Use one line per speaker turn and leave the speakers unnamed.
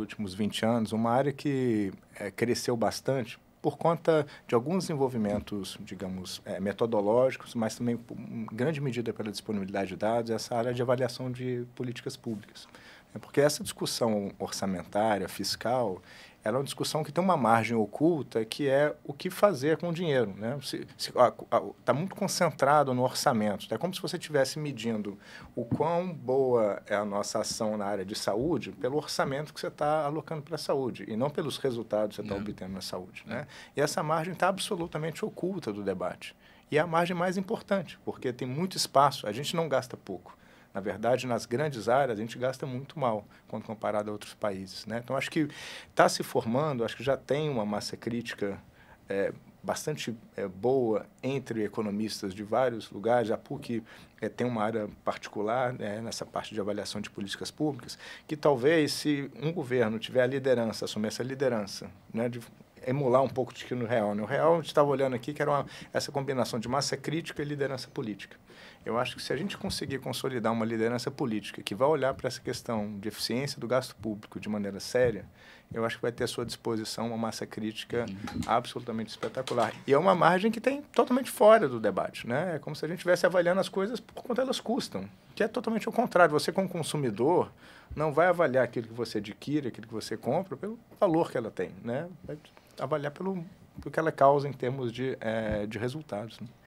últimos 20 anos, uma área que é, cresceu bastante por conta de alguns envolvimentos, digamos, é, metodológicos, mas também em grande medida pela disponibilidade de dados, essa área de avaliação de políticas públicas. É porque essa discussão orçamentária, fiscal, ela é uma discussão que tem uma margem oculta, que é o que fazer com o dinheiro. Né? Está muito concentrado no orçamento. É como se você estivesse medindo o quão boa é a nossa ação na área de saúde pelo orçamento que você está alocando para a saúde, e não pelos resultados que você está é. obtendo na saúde. Né? É. E essa margem está absolutamente oculta do debate. E é a margem mais importante, porque tem muito espaço, a gente não gasta pouco. Na verdade, nas grandes áreas, a gente gasta muito mal quando comparado a outros países. Né? Então, acho que está se formando, acho que já tem uma massa crítica é, bastante é, boa entre economistas de vários lugares. A PUC é, tem uma área particular né, nessa parte de avaliação de políticas públicas, que talvez, se um governo tiver a liderança, assumir essa liderança, né, de emular um pouco de que no real. No né? real, a gente estava olhando aqui que era uma, essa combinação de massa crítica e liderança política. Eu acho que se a gente conseguir consolidar uma liderança política que vai olhar para essa questão de eficiência do gasto público de maneira séria, eu acho que vai ter à sua disposição uma massa crítica absolutamente espetacular. E é uma margem que tem totalmente fora do debate. Né? É como se a gente estivesse avaliando as coisas por quanto elas custam, que é totalmente o contrário. Você, como consumidor, não vai avaliar aquilo que você adquire, aquilo que você compra, pelo valor que ela tem. Né? avaliar pelo, pelo que ela causa em termos de, é, de resultados. Né?